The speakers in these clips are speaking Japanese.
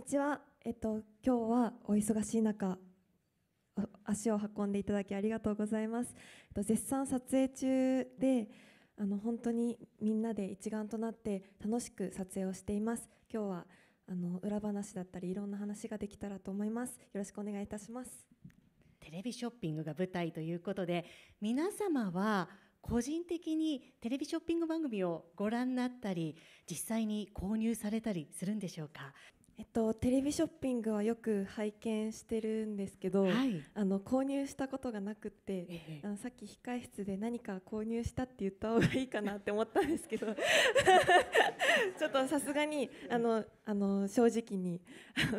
にちは。えっと、今日はお忙しい中、足を運んでいただきありがとうございます。えっと、絶賛撮影中で、あの本当にみんなで一丸となって楽しく撮影をしています。今日はあの裏話だったりいろんな話ができたらと思います。よろしくお願いいたします。テレビショッピングが舞台ということで、皆様は個人的にテレビショッピング番組をご覧になったり、実際に購入されたりするんでしょうか。えっと、テレビショッピングはよく拝見してるんですけど、はい、あの購入したことがなくて、ええ、あのさっき控室で何か購入したって言った方がいいかなって思ったんですけど ちょっとさすがにあのあの正直に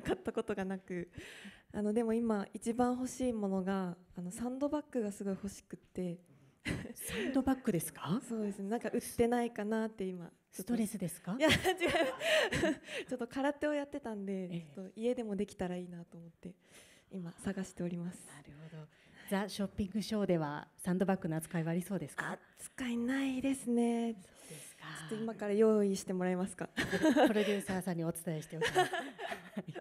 買ったことがなくあのでも今一番欲しいものがあのサンドバッグがすごい欲しくてサンドバッグですか？そうですね。なんか売ってないかなって今。ストレスですか？いや違う。ちょっと空手をやってたんで、えちょっと家でもできたらいいなと思って今探しております。なるほど。ザショッピングショーではサンドバッグの扱いはありそうですか？扱いないですね。そうですか。ちょっと今から用意してもらえますか？プロデューサーさんにお伝えしておきます。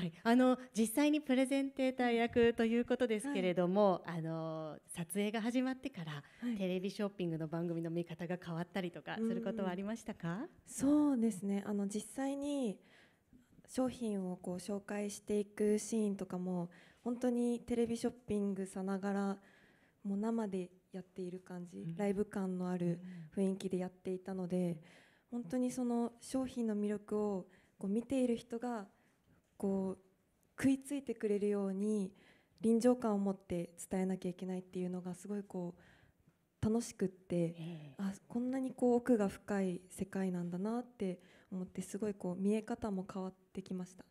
はい、あの実際にプレゼンテーター役ということですけれども、はい、あの撮影が始まってから、はい、テレビショッピングの番組の見方が変わったりとかすることはありましたか？そうですね。あの実際に商品をこう紹介していくシーンとかも本当にテレビショッピングさながらもう生でやっている感じ、うん、ライブ感のある雰囲気でやっていたので、本当にその商品の魅力をこう見ている人がこう食いついてくれるように臨場感を持って伝えなきゃいけないっていうのがすごいこう楽しくって、あこんなにこう奥が深い世界なんだなって思ってすごいこう見え方も変わってきました。